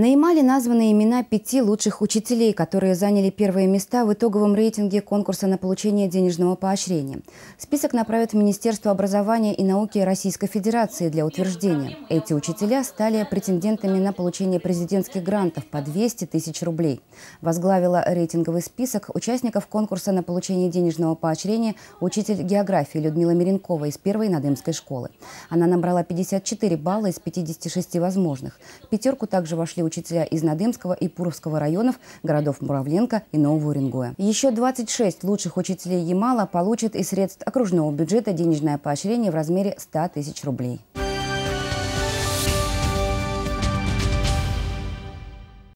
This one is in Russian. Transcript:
На Ямале названы имена пяти лучших учителей, которые заняли первые места в итоговом рейтинге конкурса на получение денежного поощрения. Список направят в Министерство образования и науки Российской Федерации для утверждения. Эти учителя стали претендентами на получение президентских грантов по 200 тысяч рублей. Возглавила рейтинговый список участников конкурса на получение денежного поощрения учитель географии Людмила Меренкова из первой Надымской школы. Она набрала 54 балла из 56 возможных. В пятерку также вошли учителя из Надымского и Пуровского районов городов Муравленко и Нового Уренгоя. Еще 26 лучших учителей Ямала получат из средств окружного бюджета денежное поощрение в размере 100 тысяч рублей.